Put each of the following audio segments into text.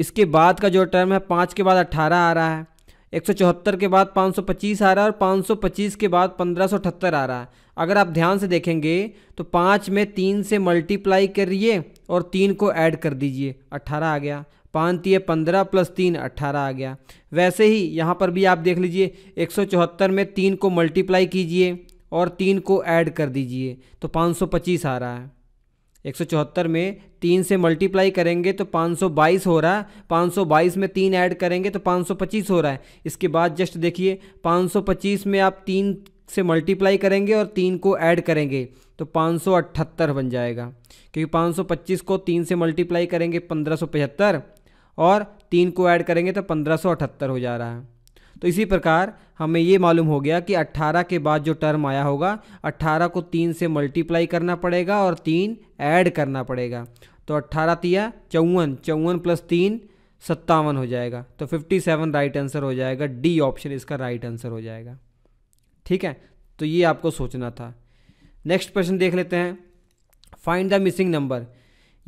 इसके बाद का जो टर्म है पाँच के बाद अट्ठारह आ रहा है एक सौ चौहत्तर के बाद पाँच सौ पच्चीस आ रहा है और पाँच सौ पच्चीस के बाद पंद्रह सौ अठहत्तर आ रहा है अगर आप ध्यान से देखेंगे तो पाँच में तीन से मल्टीप्लाई करिए और तीन को ऐड कर दीजिए अट्ठारह आ गया पाँच तीय पंद्रह प्लस तीन अट्ठारह आ गया वैसे ही यहाँ पर भी आप देख लीजिए एक सौ चौहत्तर में तीन को मल्टीप्लाई कीजिए और तीन को ऐड कर दीजिए तो पाँच सौ पच्चीस आ रहा है एक में तीन से मल्टीप्लाई करेंगे तो 522 हो रहा है 522 में तीन ऐड करेंगे तो 525 हो रहा है इसके बाद जस्ट देखिए 525 में आप तीन से मल्टीप्लाई करेंगे और तीन को ऐड करेंगे तो 578 बन जाएगा क्योंकि 525 को तीन से मल्टीप्लाई करेंगे 1575 और तीन को ऐड करेंगे तो 1578 हो जा रहा है तो इसी प्रकार हमें ये मालूम हो गया कि 18 के बाद जो टर्म आया होगा 18 को तीन से मल्टीप्लाई करना पड़ेगा और तीन ऐड करना पड़ेगा तो अट्ठारह तिया चौवन चौवन प्लस तीन सत्तावन हो जाएगा तो 57 राइट आंसर हो जाएगा डी ऑप्शन इसका राइट आंसर हो जाएगा ठीक है तो ये आपको सोचना था नेक्स्ट क्वेश्चन देख लेते हैं फाइंड द मिसिंग नंबर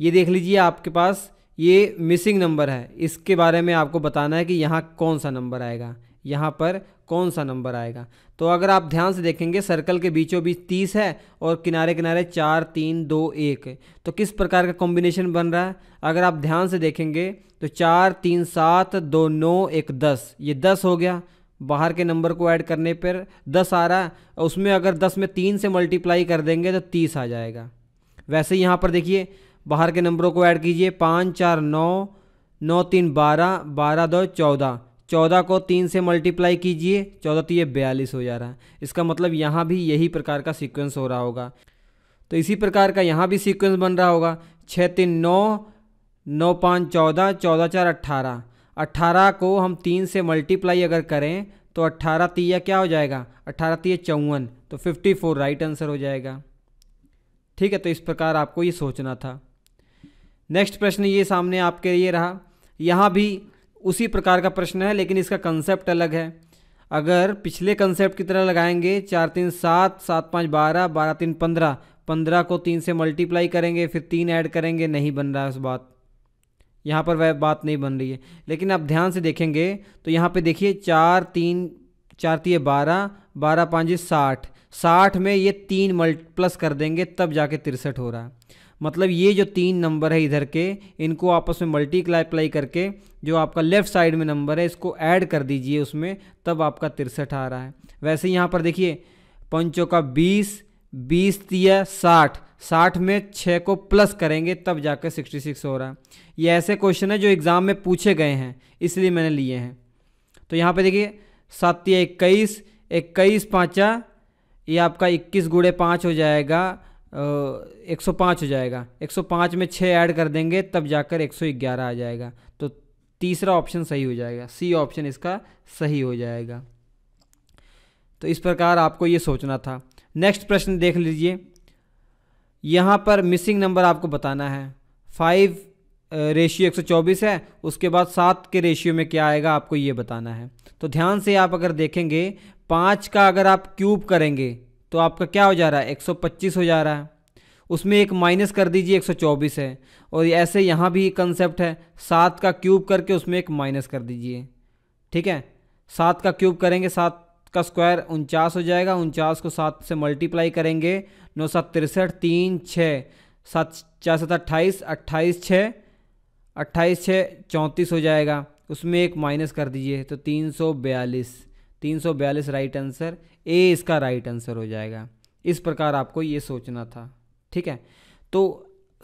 ये देख लीजिए आपके पास ये मिसिंग नंबर है इसके बारे में आपको बताना है कि यहाँ कौन सा नंबर आएगा यहाँ पर कौन सा नंबर आएगा तो अगर आप ध्यान से देखेंगे सर्कल के बीचों बीच तीस है और किनारे किनारे चार तीन दो एक तो किस प्रकार का कॉम्बिनेशन बन रहा है अगर आप ध्यान से देखेंगे तो चार तीन सात दो नौ एक दस ये दस हो गया बाहर के नंबर को ऐड करने पर दस आ रहा है उसमें अगर दस में तीन से मल्टीप्लाई कर देंगे तो तीस आ जाएगा वैसे यहाँ पर देखिए बाहर के नंबरों को ऐड कीजिए पाँच चार नौ नौ तीन बारह बारह दो चौदह चौदह को तीन से मल्टीप्लाई कीजिए चौदह तो ये बयालीस हो जा रहा है इसका मतलब यहाँ भी यही प्रकार का सीक्वेंस हो रहा होगा तो इसी प्रकार का यहाँ भी सीक्वेंस बन रहा होगा छः तीन नौ नौ पाँच चौदह चौदह चार अट्ठारह अट्ठारह को हम तीन से मल्टीप्लाई अगर करें तो अट्ठारह तीया क्या हो जाएगा अट्ठारह तीया चौवन तो फिफ्टी फोर राइट आंसर हो जाएगा ठीक है तो इस प्रकार आपको ये सोचना था नेक्स्ट प्रश्न ये सामने आपके लिए रहा यहाँ भी उसी प्रकार का प्रश्न है लेकिन इसका कंसेप्ट अलग है अगर पिछले कंसेप्ट की तरह लगाएंगे चार तीन सात सात पाँच बारह बारह तीन पंद्रह पंद्रह को तीन से मल्टीप्लाई करेंगे फिर तीन ऐड करेंगे नहीं बन रहा है उस बात यहाँ पर वह बात नहीं बन रही है लेकिन आप ध्यान से देखेंगे तो यहाँ पे देखिए चार तीन चार तीन बारह बारह पाँच साठ साठ में ये तीन मल्टीप्लस कर देंगे तब जाके तिरसठ हो रहा है मतलब ये जो तीन नंबर है इधर के इनको आपस में मल्टीप्लाई करके जो आपका लेफ़्ट साइड में नंबर है इसको ऐड कर दीजिए उसमें तब आपका तिरसठ आ रहा है वैसे यहाँ पर देखिए पंचों का बीस बीस तिया साठ साठ में छः को प्लस करेंगे तब जाकर सिक्सटी सिक्स हो रहा है ये ऐसे क्वेश्चन है जो एग्ज़ाम में पूछे गए हैं इसलिए मैंने लिए हैं तो यहाँ पे देखिए सात या इक्कीस इक्कीस पाँचा ये आपका इक्कीस गुड़े पाँच हो जाएगा एक सौ पाँच हो जाएगा एक सौ पाँच में छः ऐड कर देंगे तब जाकर एक सौ ग्यारह आ जाएगा तो तीसरा ऑप्शन सही हो जाएगा सी ऑप्शन इसका सही हो जाएगा तो इस प्रकार आपको ये सोचना था नेक्स्ट प्रश्न देख लीजिए यहाँ पर मिसिंग नंबर आपको बताना है फाइव रेशियो 124 है उसके बाद सात के रेशियो में क्या आएगा आपको ये बताना है तो ध्यान से आप अगर देखेंगे पाँच का अगर आप क्यूब करेंगे तो आपका क्या हो जा रहा है एक सौ पच्चीस हो जा रहा है उसमें एक माइनस कर दीजिए एक सौ चौबीस है और ऐसे यहाँ भी कंसेप्ट है सात का क्यूब करके उसमें एक माइनस कर दीजिए ठीक है सात का क्यूब करेंगे सात का स्क्वायर उनचास हो जाएगा उनचास को सात से मल्टीप्लाई करेंगे नौ सात तिरसठ तीन छः सात चार सात अट्ठाईस अट्ठाईस छः अट्ठाईस छः चौंतीस हो जाएगा उसमें एक माइनस कर दीजिए तो तीन सौ बयालीस 342 राइट आंसर ए इसका राइट आंसर हो जाएगा इस प्रकार आपको ये सोचना था ठीक है तो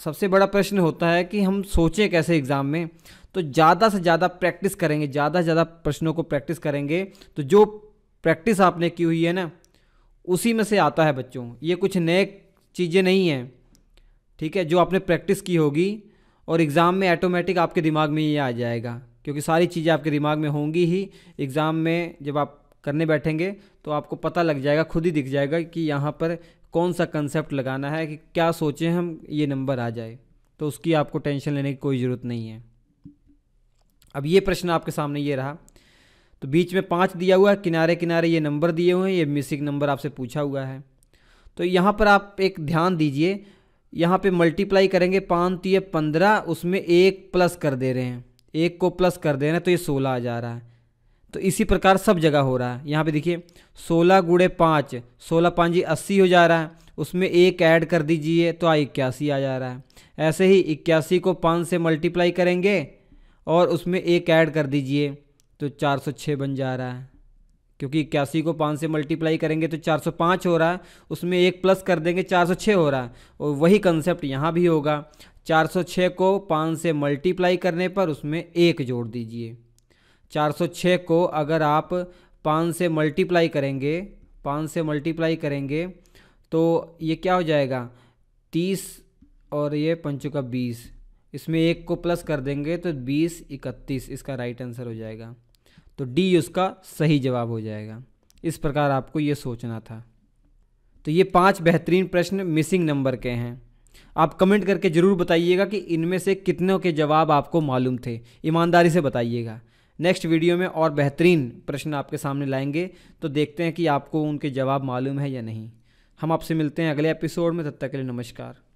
सबसे बड़ा प्रश्न होता है कि हम सोचें कैसे एग्ज़ाम में तो ज़्यादा से ज़्यादा प्रैक्टिस करेंगे ज़्यादा से ज़्यादा प्रश्नों को प्रैक्टिस करेंगे तो जो प्रैक्टिस आपने की हुई है ना उसी में से आता है बच्चों ये कुछ नए चीज़ें नहीं हैं ठीक है जो आपने प्रैक्टिस की होगी और एग्ज़ाम में ऑटोमेटिक आपके दिमाग में ये आ जाएगा क्योंकि सारी चीज़ें आपके दिमाग में होंगी ही एग्ज़ाम में जब आप करने बैठेंगे तो आपको पता लग जाएगा खुद ही दिख जाएगा कि यहाँ पर कौन सा कंसेप्ट लगाना है कि क्या सोचें हम ये नंबर आ जाए तो उसकी आपको टेंशन लेने की कोई ज़रूरत नहीं है अब ये प्रश्न आपके सामने ये रहा तो बीच में पाँच दिया हुआ है किनारे किनारे ये नंबर दिए हुए हैं ये मिसिंग नंबर आपसे पूछा हुआ है तो यहाँ पर आप एक ध्यान दीजिए यहाँ पे मल्टीप्लाई करेंगे पाँच ये पंद्रह उसमें एक प्लस कर दे रहे हैं एक को प्लस कर दे रहे हैं तो ये सोलह आ जा रहा है तो इसी प्रकार सब जगह हो रहा है यहाँ पे देखिए सोलह गुड़े पाँच सोलह पाँच अस्सी हो जा रहा है उसमें एक ऐड कर दीजिए तो आ इक्यासी आ जा रहा है ऐसे ही इक्यासी को पाँच से मल्टीप्लाई करेंगे और उसमें एक ऐड कर दीजिए तो चार सौ छः बन जा रहा है क्योंकि इक्यासी को पाँच से मल्टीप्लाई करेंगे तो चार सौ पाँच हो रहा है उसमें एक प्लस कर देंगे चार सौ छः हो रहा है और वही कंसेप्ट यहाँ भी होगा चार सौ छः को पाँच से मल्टीप्लाई करने पर उसमें एक जोड़ दीजिए 406 को अगर आप पाँच से मल्टीप्लाई करेंगे पाँच से मल्टीप्लाई करेंगे तो ये क्या हो जाएगा तीस और ये पंचों का बीस इसमें एक को प्लस कर देंगे तो बीस इकतीस इसका राइट आंसर हो जाएगा तो डी उसका सही जवाब हो जाएगा इस प्रकार आपको ये सोचना था तो ये पांच बेहतरीन प्रश्न मिसिंग नंबर के हैं आप कमेंट करके ज़रूर बताइएगा कि इनमें से कितनों के जवाब आपको मालूम थे ईमानदारी से बताइएगा नेक्स्ट वीडियो में और बेहतरीन प्रश्न आपके सामने लाएंगे तो देखते हैं कि आपको उनके जवाब मालूम है या नहीं हम आपसे मिलते हैं अगले एपिसोड में तब तक के लिए नमस्कार